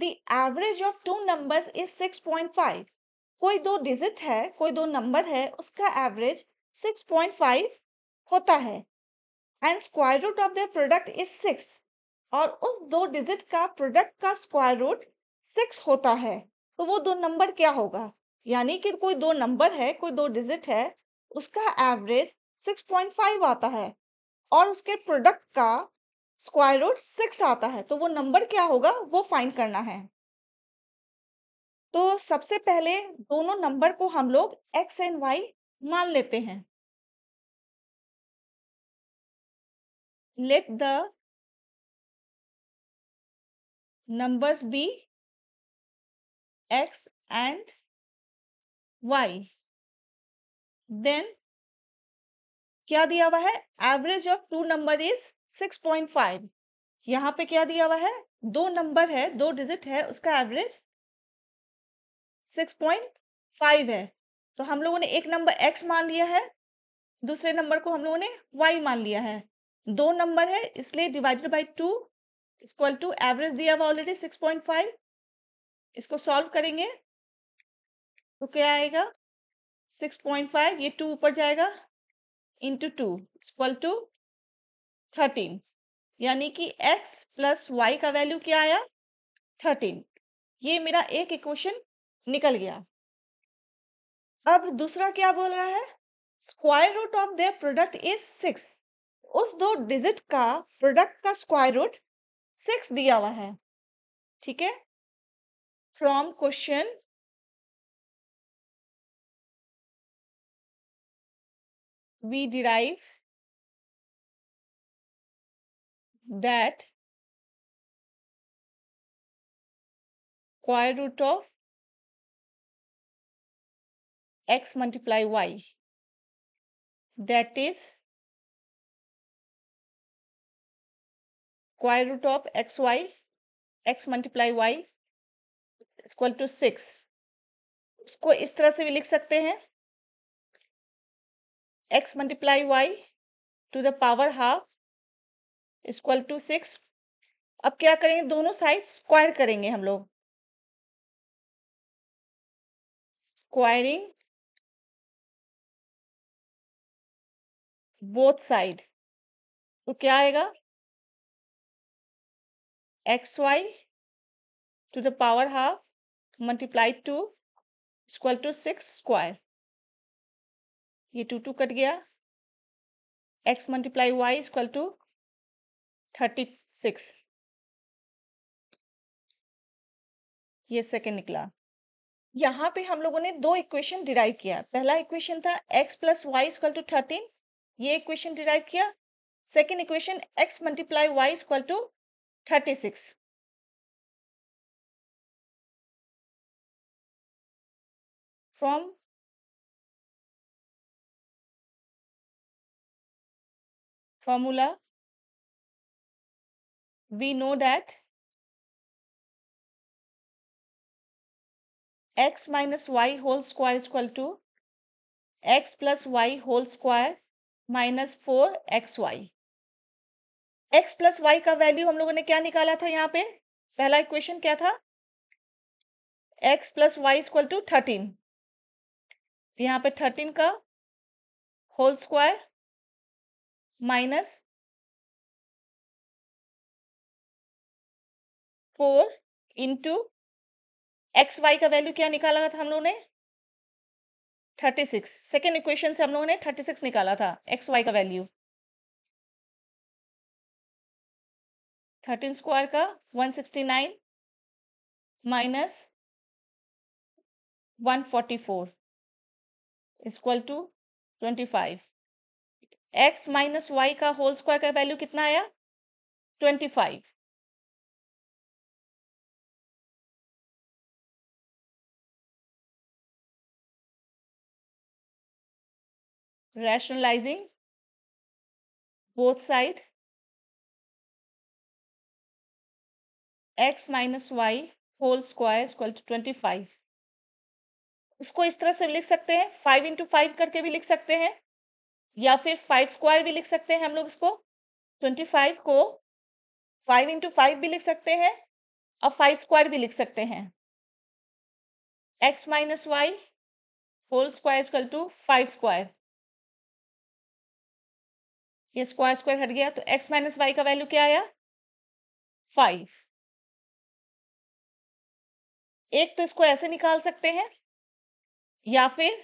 the average of two numbers is six point five कोई दो digit है कोई दो नंबर है उसका एवरेज सिक्स पॉइंट फाइव होता है and square root of the product is six और उस दो डिजिट का प्रोडक्ट का स्क्वायर रूट सिक्स होता है तो वो दो नंबर क्या होगा यानी कि कोई दो नंबर है कोई दो डिजिट है उसका एवरेज सिक्स पॉइंट फाइव आता है और उसके प्रोडक्ट का स्क्वायर रूट सिक्स आता है तो वो नंबर क्या होगा वो फाइंड करना है तो सबसे पहले दोनों नंबर को हम लोग एक्स एंड वाई मान लेते हैं let the numbers be x and y then क्या दिया हुआ है average of two number is six point five यहाँ पे क्या दिया हुआ है दो नंबर है दो डिजिट है उसका एवरेज सिक्स पॉइंट फाइव है तो हम लोगों ने एक नंबर एक्स मान लिया है दूसरे नंबर को हम लोगों ने वाई मान लिया है दो नंबर है इसलिए divided by two equal to average दिया हुआ ऑलरेडी सिक्स पॉइंट फाइव इसको सॉल्व करेंगे तो क्या आएगा सिक्स पॉइंट फाइव ये टू ऊपर जाएगा into two equal to thirteen यानी कि एक्स प्लस वाई का वैल्यू क्या आया थर्टीन ये मेरा एक इक्वेशन निकल गया अब दूसरा क्या बोल रहा है square root of their product is six उस दो डिजिट का प्रोडक्ट का स्क्वायर रूट सिक्स दिया हुआ है ठीक है from question we derive that square root of x multiply y that is square root of xy x multiply y is equal to six उसको इस तरह से भी लिख सकते हैं x multiply y to the power half equal to six अब क्या करेंगे दोनों साइड स्क्वायर करेंगे हम लोग स्क्वायरिंग बोथ साइड तो क्या आएगा x y to the power half multiplied to equal to six square ये टू टू कट गया x multiply y equal to thirty six ये सेकेंड निकला यहाँ पे हम लोगों ने दो इक्वेशन डिराइव किया पहला इक्वेशन था x plus y equal to thirteen ये इक्वेशन डिराइव किया second equation x multiply y equal to thirty six from formula we know that x minus y whole square is equal to x plus y whole square minus four x y x plus y का value हम लोगों ने क्या निकाला था यहाँ पे पहला इक्वेशन क्या था x plus y equal to thirteen यहाँ पे थर्टीन का whole square minus four into x y का वैल्यू क्या निकाला था हम लोगों ने थर्टी सिक्स सेकेंड इक्वेशन से हम लोगों ने थर्टी सिक्स निकाला था एक्स वाई का वैल्यू थर्टीन स्क्वायर का one sixty nine minus one forty four is equal to twenty five x minus y का होल स्क्वायर का वैल्यू कितना आया twenty five rationalizing both side x minus y whole square equal to twenty five उसको इस तरह से लिख सकते हैं फाइव इंटू फाइव करके भी लिख सकते हैं या फिर फाइव स्क्वायर भी लिख सकते हैं हम लोग इसको ट्वेंटी फाइव को फाइव इंटू फाइव भी लिख सकते हैं और फाइव स्क्वायर भी लिख सकते हैं x minus y whole square equal to five square ये स्क्वायर स्क्वायर हट गया तो एक्स माइनस वाई का वैल्यू क्या आया फाइव एक तो इसको ऐसे निकाल सकते हैं या फिर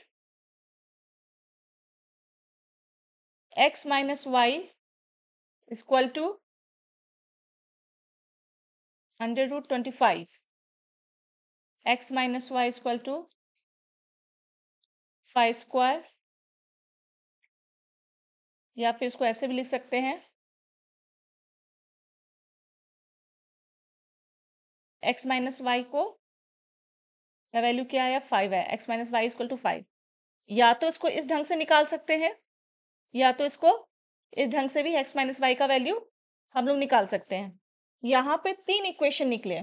x minus y equal to under root twenty five x minus y equal to five square या फिर इसको ऐसे भी लिख सकते हैं एक्स माइनस वाई को वैल्यू क्या है फाइव है x minus y equal to five या तो इसको इस ढंग से निकाल सकते हैं या तो इसको इस ढंग से भी एक्स माइनस वाई का वैल्यू हम लोग निकाल सकते हैं यहाँ पे तीन इक्वेशन निकले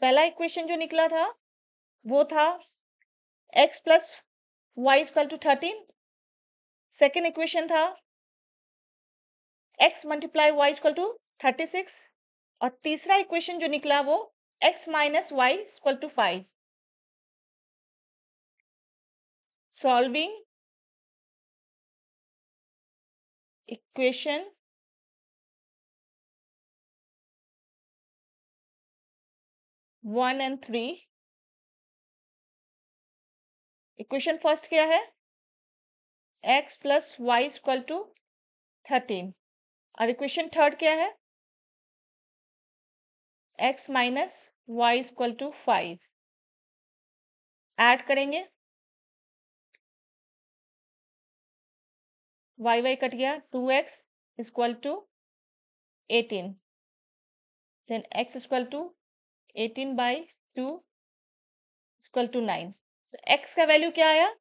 पहला इक्वेशन जो निकला था वो था x plus y equal to thirteen second equation था x multiply y equal to thirty six और तीसरा इक्वेशन जो निकला वो x minus y equal to five solving equation one and three equation first क्या है x plus y equal to thirteen और equation third क्या है x minus y equal to five add करेंगे वाई वाई कट गया two x equal to eighteen then x equal to eighteen by two equal to nine x का value क्या आया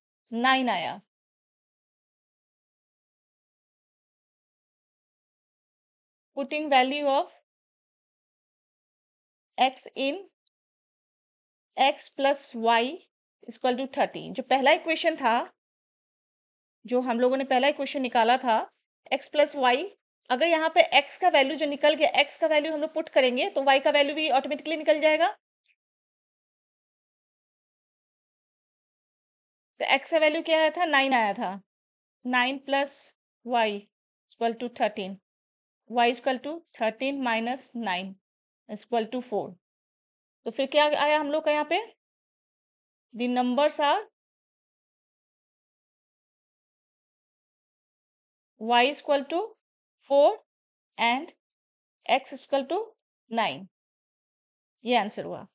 nine आया putting value of x in x y is equal to thirty जो पहला equation था जो हम लोगों ने पहला इक्वेशन निकाला था x प्लस वाई अगर यहाँ पे x का वैल्यू जो निकल गया x का वैल्यू हम लोग पुट करेंगे तो y का वैल्यू भी ऑटोमेटिकली निकल जाएगा तो x का वैल्यू क्या आया था नाइन आया था nine plus y equal to thirteen y is equal to thirteen minus nine is equal to four तो फिर क्या आया हम लोग का यहाँ पे the numbers are y is equal to four and x equal to nine ये आंसर हुआ